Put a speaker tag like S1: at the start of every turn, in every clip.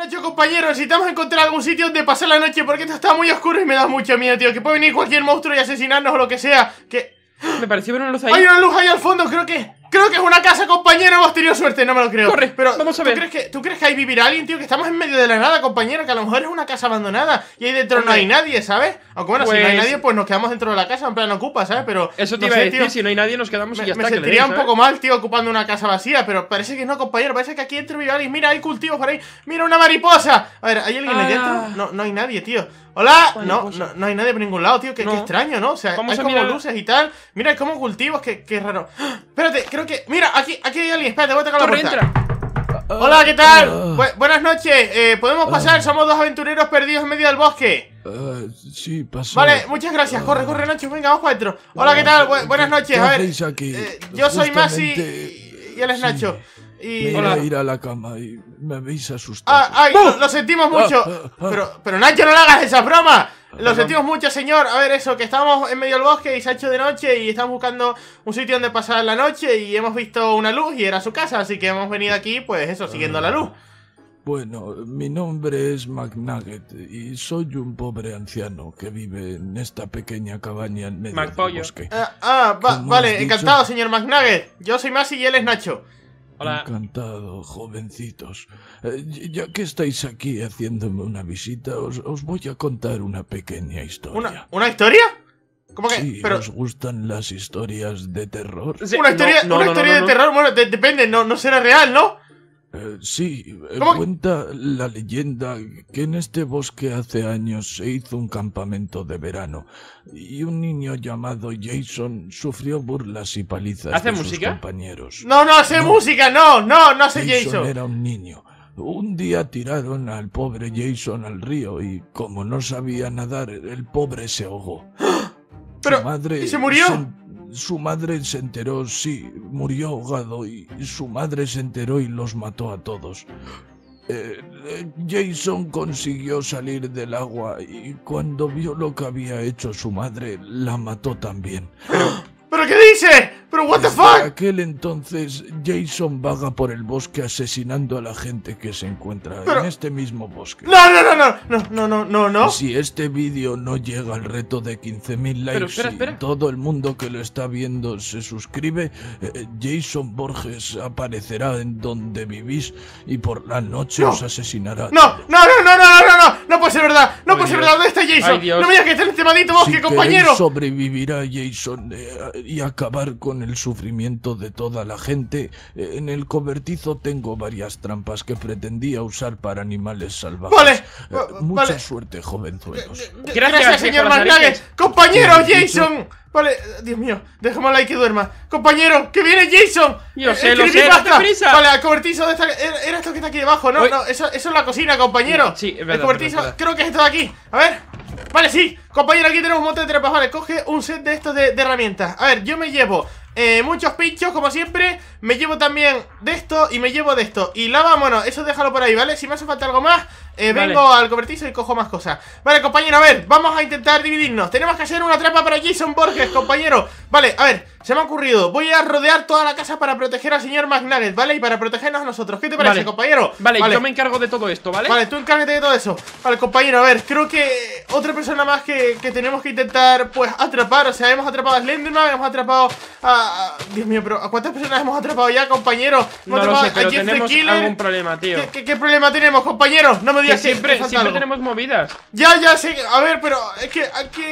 S1: Nacho, compañero, necesitamos encontrar algún sitio donde pasar la noche porque esto está muy oscuro y me da mucho miedo, tío. Que puede venir cualquier monstruo y asesinarnos o lo que sea. Que...
S2: Me pareció ver una luz ahí. Hay una luz ahí
S1: al fondo, creo que... Creo que es una casa, compañero. Hemos tenido suerte, no me lo creo. Corre, pero vamos a ver. ¿tú crees, que, ¿Tú crees que vivir vivirá alguien, tío? Que estamos en medio de la nada, compañero. Que a lo mejor es una casa abandonada y ahí dentro no hay nadie, ¿sabes? Aunque bueno, si no hay pues nadie, pues nos quedamos dentro de la casa, en plan ocupa, ¿sabes? Pero. Eso te decir, tío, si
S2: no hay nadie, nos quedamos me, y ya me sentiría un poco
S1: mal, tío, ocupando una casa vacía, pero parece que no, compañero. Parece que aquí dentro vive alguien. Mira, hay cultivos por ahí. Mira, una mariposa. A ver, ¿hay alguien ahí dentro? No, no hay nadie, tío. Hola, no, no, hay nadie por ningún lado, tío. Qué, extraño, ¿no? O sea, como luces y tal. Mira, es como cultivos, qué, qué raro. Espérate, Mira, aquí, aquí hay alguien. Espérate, voy a tocar la puerta. Hola, ¿qué tal? Ah. buenas noches. Eh, ¿Podemos ah. pasar? Somos dos aventureros perdidos en medio del bosque.
S3: Ah, sí, pasó. Vale,
S1: muchas gracias. Corre, corre, Nacho. Venga, vamos cuatro. Hola, ¿qué tal? buenas noches. A ver.
S3: Eh, yo soy Masi
S1: y, él es Nacho. Y... Me Hola. ir
S3: a la cama y me habéis asustado.
S1: ¡Ay! ¡Oh! Lo, sentimos mucho. Pero, pero Nacho, no le hagas esa broma. Lo sentimos mucho, señor. A ver, eso, que estamos en medio del bosque y se ha hecho de noche y estamos buscando un sitio donde pasar la noche y hemos visto una luz y era su casa, así que hemos venido aquí, pues eso, siguiendo la luz.
S3: Bueno, mi nombre es McNugget y soy un pobre anciano que vive en esta pequeña cabaña en medio del bosque. Ah,
S1: ah vale, encantado, señor McNugget. Yo soy Masi y él es Nacho. Hola.
S3: Encantado, jovencitos. Eh, ya que estáis aquí haciéndome una visita, os, os voy a contar una pequeña historia. ¿Una,
S1: ¿una historia? ¿Cómo
S3: que? Pero... ¿Os gustan las historias de terror? una historia, una historia de terror,
S1: bueno, depende, no, no será real, ¿no?
S3: Eh, sí, eh, cuenta la leyenda que en este bosque hace años se hizo un campamento de verano y un niño llamado Jason sufrió burlas y palizas ¿Hace de música? sus compañeros.
S1: No, no hace música, no, no, no hace Jason. era
S3: un niño. Un día tiraron al pobre Jason al río y como no sabía nadar, el pobre se ahogó. Pero, madre ¿y se murió? Su madre se enteró, sí, murió ahogado y su madre se enteró y los mató a todos. Eh, eh, Jason consiguió salir del agua y cuando vio lo que había hecho su madre, la mató también.
S1: ¿pero qué dice? Pero what the fuck?
S3: aquel entonces Jason vaga por el bosque asesinando a la gente que se encuentra en este mismo bosque.
S1: No, no, no, no, no, no, no, no.
S3: Si este vídeo no llega al reto de 15.000 likes y todo el mundo que lo está viendo se suscribe, Jason Borges aparecerá en donde vivís y por la noche os asesinará. No, no,
S1: no, no, no, no, no, no puede ser verdad, no puede ser verdad, ¿dónde está Jason? No me digas que está en este maldito bosque, si compañero.
S3: Sobrevivirá Jason y acabar con el sufrimiento de toda la gente, eh, en el cobertizo tengo varias trampas que pretendía usar para animales salvajes. Vale, eh, mucha suerte, jovenzuelos. Gracias,
S1: Gracias señor Compañero Jason. Vale, Dios mío, al ahí que duerma. Compañero, que viene Jason. Yo eh, sé, lo sé, Vale, el cobertizo Era esto que está aquí debajo, ¿no? No, eso, es la cocina, compañero. Sí, El cobertizo, creo que es esto de aquí. A ver. Vale, sí. Compañero, aquí tenemos un montón de trampas. Vale, coge un set de estos de herramientas. A ver, yo me llevo eh, muchos pinchos, como siempre. Me llevo también de esto y me llevo de esto Y lava, bueno, eso déjalo por ahí, ¿vale? Si me hace falta algo más, eh, vengo al cobertizo y cojo más cosas Vale, compañero, a ver, vamos a intentar dividirnos Tenemos que hacer una trampa para Jason Borges, compañero Vale, a ver, se me ha ocurrido Voy a rodear toda la casa para proteger al señor McNugget, ¿vale? Y para protegernos a nosotros ¿Qué te parece, compañero? Vale, yo me encargo de todo esto, ¿vale? Vale, tú encárgate de todo eso Vale, compañero, a ver, creo que otra persona más que, que tenemos que intentar, pues, atrapar O sea, hemos atrapado a Slenderman, hemos atrapado a... Dios mío, pero ¿a cuántas personas hemos atrapado? atrapado ya, compañero? No, no lo sé, pero tenemos algún
S2: problema, tío ¿Qué,
S1: ¿Qué, qué, problema tenemos, compañero? No me digas que siempre, siempre tenemos movidas Ya, ya, sí, a ver, pero es que, aquí...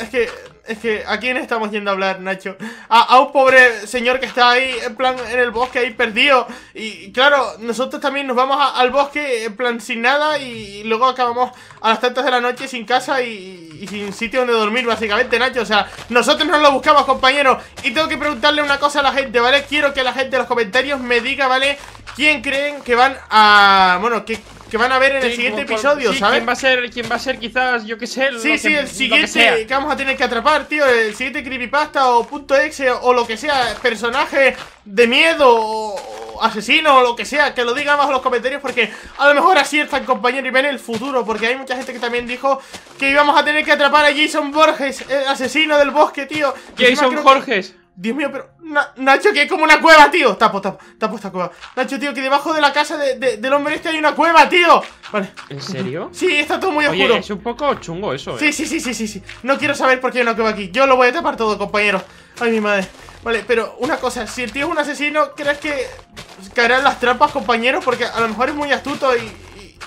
S1: Es que es que, ¿a quién estamos yendo a hablar, Nacho? A, un pobre señor que está ahí, en plan, en el bosque, ahí perdido. Y claro, nosotros también nos vamos al bosque, en plan, sin nada. Y, luego acabamos a las tantas de la noche sin casa y, sin sitio donde dormir, básicamente, Nacho. O sea, nosotros no lo buscamos, compañero. Y tengo que preguntarle una cosa a la gente, ¿vale? Quiero que la gente en los comentarios me diga, ¿vale? ¿Quién creen que van a... Bueno, ¿qué...? que van a ver en el siguiente episodio, ¿sabes? ¿Quién va a ser, quién va a ser quizás, yo qué sé? Sí, sí, el siguiente que, vamos a tener que atrapar, tío, el siguiente creepypasta o punto exe o lo que sea, personaje de miedo o asesino o lo que sea, que lo diga abajo en los comentarios porque a lo mejor así están compañero y ven el futuro, porque hay mucha gente que también dijo que íbamos a tener que atrapar a Jason Borges, el asesino del bosque, tío. Jason Borges. Dios mío, pero... Nacho, que es como una cueva, tío Tapo, tapo, tapo esta cueva Nacho, tío, que debajo de la casa de, del hombre este hay una cueva, tío Vale ¿En serio? Sí, está todo muy oscuro es
S2: un poco chungo eso, eh Sí,
S1: sí, sí, sí, sí, sí No quiero saber por qué hay una cueva aquí Yo lo voy a tapar todo, compañero Ay, mi madre Vale, pero una cosa Si el tío es un asesino, ¿crees que caerán las trampas, compañero? Porque a lo mejor es muy astuto y,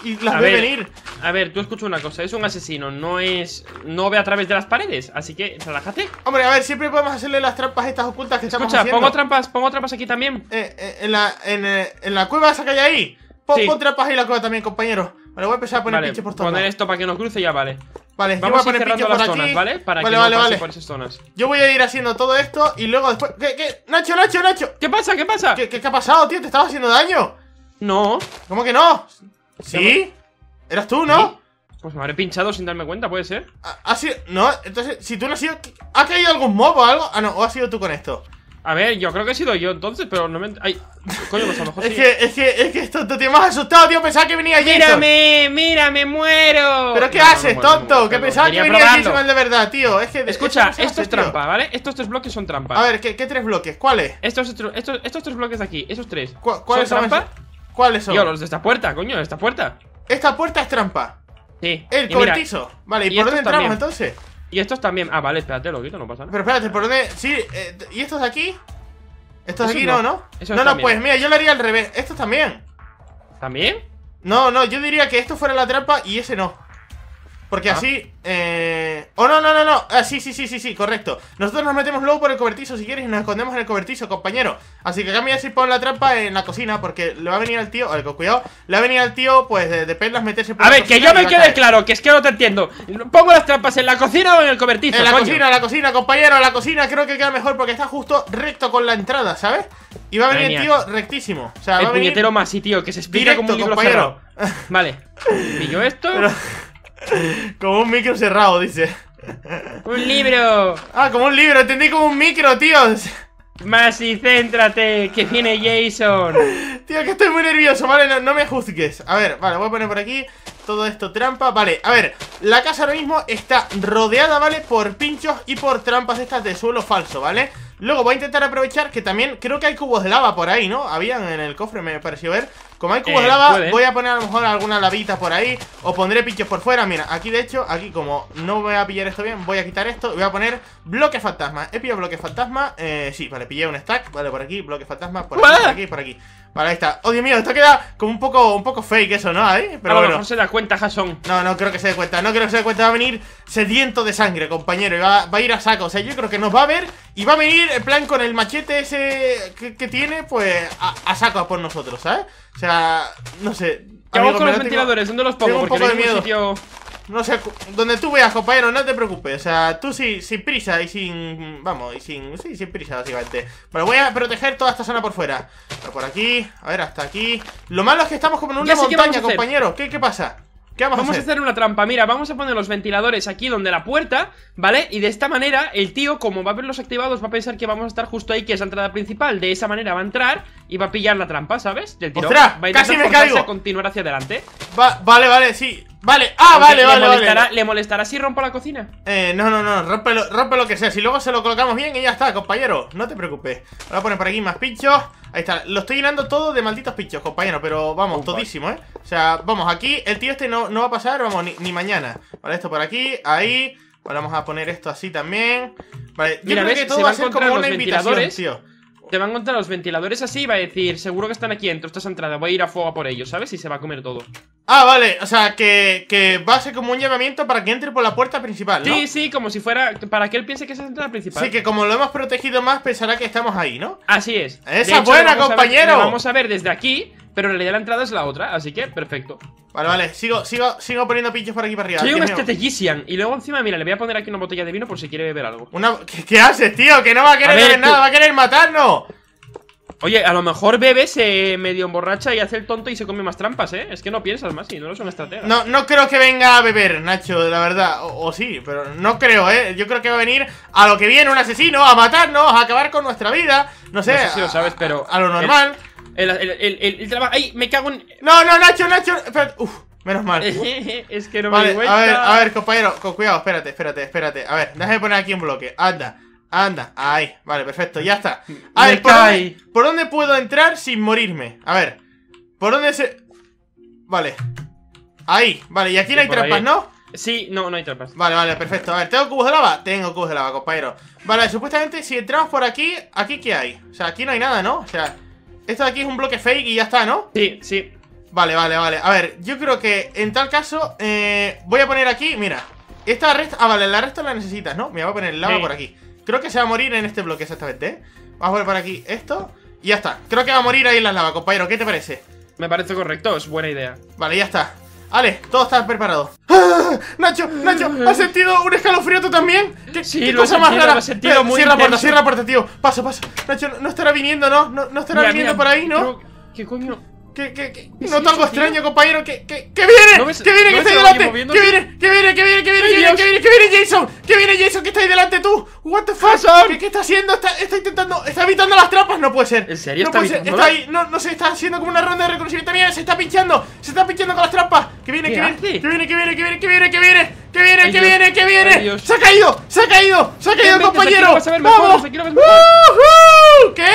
S1: y, y
S2: las a venir a ver, tú escucha una cosa, es un asesino, no es... No ve a través de las paredes,
S1: así que relájate Hombre, a ver, siempre podemos hacerle las trampas estas ocultas que estamos Escucha, pongo trampas, pongo trampas aquí también eh, eh en, la, en, eh, en, la cueva esa que hay ahí Pon, trampas ahí en la cueva también, compañero Vale, voy a empezar a poner pinche por todo Poner esto
S2: para que no cruce ya, vale
S1: Vale, Vamos a, poner pinche por las zonas, ¿vale? Para vale, que vale, no pase por esas zonas Yo voy a ir haciendo todo esto y luego después... ¿Qué, qué? ¡Nacho, Nacho, Nacho! ¿Qué pasa, qué pasa? ¿Qué, ha pasado, tío? ¿Te estaba haciendo daño? No ¿Cómo que no? ¿Sí? ¿Eras tú, no? Pues me habré pinchado sin darme cuenta, ¿puede ser? Ha, ah, ah, sido... No, entonces, si tú no has sido... ¿Ha caído algún mob o algo? Ah, no, o has sido tú con esto A ver, yo creo que he sido yo entonces, pero no me... Ay, coño, pues a lo mejor es, que, es que, es que esto te tío, más asustado, tío, pensaba que venía allí. ¡Mírame! ¡Mírame, muero! ¿Pero qué haces, tonto? que pensaba que venía mal de verdad, tío es
S2: que Escucha, esto, es trampa, ¿vale? Estos tres bloques son trampa A ver, ¿qué, qué tres bloques? ¿Cuáles? Estos, estos, estos tres bloques de aquí, esos tres ¿Cuáles ¿Son, ¿Cuáles son? Yo, los de esta puerta, coño, de esta puerta
S1: esta puerta es trampa.
S2: Sí. El cobertizo. vale, ¿y, por dónde entramos entonces? Y estos también. Ah, vale, espérate, lo quito, no pasa nada. Pero
S1: espérate, ¿por dónde? Sí, eh, ¿y estos de aquí? Estos de aquí no, ¿no? No, no, no pues mira, yo lo haría al revés. Estos también. ¿También? No, no, yo diría que esto fuera la trampa y ese no. Porque ah. así... Eh... Oh, no, no, no, no. Ah, sí, sí, sí, sí, sí, correcto. Nosotros nos metemos luego por el cobertizo si quieres y nos escondemos en el cobertizo, compañero. Así que cambia si pon la trampa en la cocina porque le va a venir al tío... con cuidado. Le va a venir al tío, pues, de, de perlas meterse por A ver, que yo me quede claro, que es que no te entiendo. ¿Pongo las trampas en la cocina o en el cobertizo, En la cocina, en la cocina, compañero, en la cocina creo que queda mejor porque está justo recto con la entrada, ¿sabes? Y va a venir el tío rectísimo. O sea, va a venir más, sí, tío, que se explica como un compañero. Vale. Pillo esto... como un micro cerrado, dice. ¡Un libro! Ah, como un libro, entendí como un micro, tíos Más y céntrate, que viene Jason. Tío, que estoy muy nervioso, ¿vale? No, me juzgues. A ver, vale, voy a poner por aquí todo esto trampa. Vale, a ver, la casa ahora mismo está rodeada, ¿vale? Por pinchos y por trampas estas de suelo falso, ¿vale? vale Luego voy a intentar aprovechar que también creo que hay cubos de lava por ahí, ¿no? Habían en el cofre, me pareció ver Como hay cubos de eh, lava, voy a poner a lo mejor alguna lavita por ahí O pondré pinchos por fuera Mira, aquí de hecho, aquí como no voy a pillar esto bien Voy a quitar esto, voy a poner bloques fantasma He pillado bloques fantasma, eh, sí, vale, pillé un stack Vale, por aquí, bloques fantasma, por aquí, por aquí, por aquí Vale, ahí está. Oh, Dios mío, esto queda como un poco, un poco fake eso, ¿no? ¿Eh? Pero a lo bueno. mejor se da cuenta, Jason. No, no creo que se dé cuenta. No creo que se dé cuenta. Va a venir sediento de sangre, compañero. Y va, a ir a saco. O sea, yo creo que nos va a ver y va a venir, en plan, con el machete ese que, tiene, pues a, saco por nosotros, ¿sabes? O sea, no sé. ¿Qué con los ventiladores? ¿Dónde los pongo? Tengo un poco de miedo. No sé, donde tú veas, compañero, no te preocupes. O sea, tú sí, sin prisa y sin. Vamos, y sin. Sí, sin prisa, básicamente. Bueno, voy a proteger toda esta zona por fuera. por aquí, a ver, hasta aquí. Lo malo es que estamos como en una montaña, compañero. ¿Qué, ¿Qué
S2: pasa? ¿Qué vamos, a, hacer? Vamos a hacer? una trampa, mira, vamos a poner los ventiladores aquí donde la puerta, ¿vale? Y de esta manera el tío, como va a verlos activados, va a pensar que vamos a estar justo ahí, que es la entrada principal De esa manera va a entrar y va a pillar la trampa, ¿sabes? Del tío ¡Ostras! a casi me caigo. A continuar hacia adelante Vale,
S1: vale, sí Vale, ah, vale, vale, le molestará, ¿Le si rompo la cocina? Eh, no, no, no, rompe lo que sea. Si luego se lo colocamos bien y ya está, compañero. No te preocupes. Ahora poner por aquí más pinchos. Ahí está, lo estoy llenando todo de malditos pinchos, compañero. Pero vamos, todísimo, ¿eh? O sea, vamos, aquí el tío este no, no va a pasar, vamos, ni, mañana. Vale, esto por aquí, ahí. vamos a poner esto así también. Vale, yo Mira, creo que todo va a ser como una invitación, tío te van a encontrar los ventiladores
S2: así y va a decir, seguro que están aquí dentro, estás entrada, voy a ir a fuego por ellos, ¿sabes? Y se va a comer todo.
S1: Ah, vale, o sea, que, que va a ser como un llamamiento para que entre por la puerta principal, ¿no? Sí, sí, como si fuera, para que él piense que esa es la entrada principal. Sí, que como lo hemos protegido más, pensará que estamos ahí, ¿no? Así es. ¡Esa es buena, compañero! Vamos
S2: a ver desde aquí pero en realidad la entrada es la otra, así que perfecto. Vale, vale, sigo, sigo, sigo poniendo pinches por aquí para arriba. Soy un estrategician. Y luego encima, mira, le voy a poner aquí una botella de vino por si quiere beber algo. Una... ¿Qué, haces, tío? Que no va a querer beber nada, va a querer matarnos. Oye, a lo mejor bebe, se medio emborracha y hace el tonto y se come más trampas, ¿eh? Es que no piensas más y no lo un
S1: estratega. No, no creo que venga a beber, Nacho, la verdad. O, sí, pero no creo, ¿eh? Yo creo que va a venir a lo que viene un asesino, a matarnos, a acabar con nuestra vida. No sé, si lo sabes, pero a, lo normal. El, el, el, el trabajo. ¡Ay! Me cago en. No, no, Nacho, Nacho. Uf, menos mal.
S2: es que no me vale, cuenta A ver, a
S1: ver, compañero, con cuidado, espérate, espérate, espérate. A ver, déjame poner aquí un bloque. Anda. Anda, ahí, vale, perfecto, ya está A ver, ¿por dónde, puedo entrar sin morirme? A ver, ¿por dónde se...? Vale Ahí, vale, y aquí no hay trampas, ¿no? Sí, no, no hay trampas Vale, vale, perfecto, a ver, ¿tengo cubos de lava? Tengo cubos de lava, compañero Vale, supuestamente si entramos por aquí, ¿aquí qué hay? O sea, aquí no hay nada, ¿no? O sea, esto de aquí es un bloque fake y ya está, ¿no? Sí, sí. Vale, vale, vale. A ver, yo creo que en tal caso eh, voy a poner aquí, mira. Esta resta... Ah, vale, la resta la necesitas, ¿no? Mira, voy a poner el lava por aquí. Creo que se va a morir en este bloque exactamente, ¿eh? Vamos a poner por aquí esto y ya está. Creo que va a morir ahí en la lava, compañero. ¿Qué te parece? Me parece correcto, es buena idea. Vale, ya está. Vale, todo está preparado. Nacho, Nacho, ¿has sentido un escalofrío tú también? ¿Qué, sí, qué lo cosa más rara? sentido cierra la puerta, cierra la puerta, tío. Paso, paso. Nacho, no estará viniendo, ¿no? No, estará viniendo por ahí, ¿no? ¿Qué coño? ¿Qué, qué, qué? Noto algo extraño, compañero. ¿Qué, qué, qué viene? ¿Qué viene que está ahí delante? ¿Qué viene? ¿Qué viene? ¿Qué viene? ¿Qué viene? ¿Qué viene? ¿Qué viene? ¿Qué viene Jason? ¿Qué viene Jason que está ahí delante tú? What the fuck? ¿Qué, está haciendo? Está, está intentando, está evitando las trampas, no puede ser. ¿En serio? No puede Está ahí, no, no se está haciendo como una ronda de reconocimiento mía, se está pinchando, se está pinchando con las trampas. ¿Qué viene? ¿Qué viene? ¿Qué viene? ¿Qué viene? ¿Qué viene? ¿Qué viene? ¿Qué viene? ¿Qué viene? ¿Qué viene? ¿Qué viene? ¡Se ha caído! ¡Se ha caído!
S2: ¡Se ha caído, compañero! ¡Vamos! ¿Qué?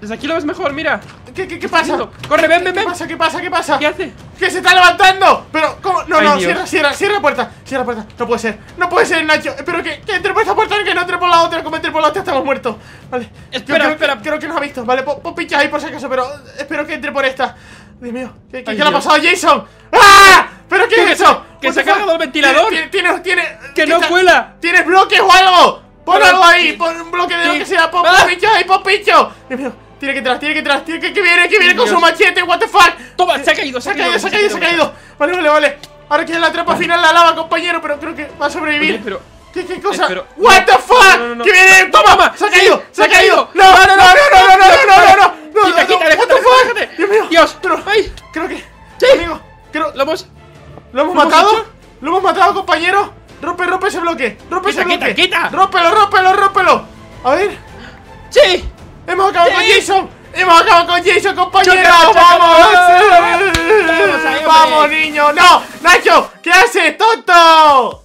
S2: Desde aquí lo ves mejor,
S1: mira. ¿Qué, qué, qué pasa? ¡Corre, ven, ven, ven! ¿Qué pasa? ¿Qué pasa? ¿Qué pasa? ¿Qué hace? ¡Que se está levantando! Pero, ¿cómo? No, no, cierra, cierra, cierra la puerta Cierra la puerta, no puede ser No puede ser, Nacho Espero que, entre por esta puerta que no entre por la otra Como entre por la otra estamos muertos Vale Espera, creo, espera creo, que nos ha visto Vale, pues, pues pincha ahí por si acaso Pero eh, espero que entre por esta Dios mío ¿Qué, qué le ha pasado Jason? ¡Ah! ¿Pero qué, ¿Qué es eso? Que se ha cargado el ventilador Tiene, tiene, Que no vuela ¿Tienes bloques o algo? Pon algo ahí, pon un bloque de lo que sea, ¡Ah! pon, pincho ahí, pon Dios mío, tiene que atrás, tiene que atrás, tiene que, que viene, que viene con su machete, what the fuck. Toma, se ha caído, se, ha caído, se ha caído, se ha caído. Vale, vale, vale. Ahora queda la trampa final, la lava, compañero, pero creo que va a sobrevivir. pero... ¿Qué, ¿Qué cosa? ¡What the fuck! No, ¡Que viene! ¡Toma! ¡Se ha caído! ¡Se ha caído! ¡No, no, no, no, no, no, no, no, no! ¡Quita, quita! ¡What the fuck! ¡Dios mío! ¡Dios! Pero, ¡Ay! Creo que... ¡Sí! Amigo, creo... ¿Lo hemos... ¿Lo hemos matado? ¿Lo hemos matado, compañero? ¡Rompe, rompe ese bloque! ¡Rompe ese bloque! ¡Quita, quita! ¡Rómpelo, rómpelo, rómpelo! A ver... ¡Sí! ¡Hemos acabado con Jason! ¡Hemos acabado con Jason, compañero! ¡Vamos!
S3: ¡Vamos, niño! ¡No!
S1: ¡Nacho! ¿Qué haces, tonto?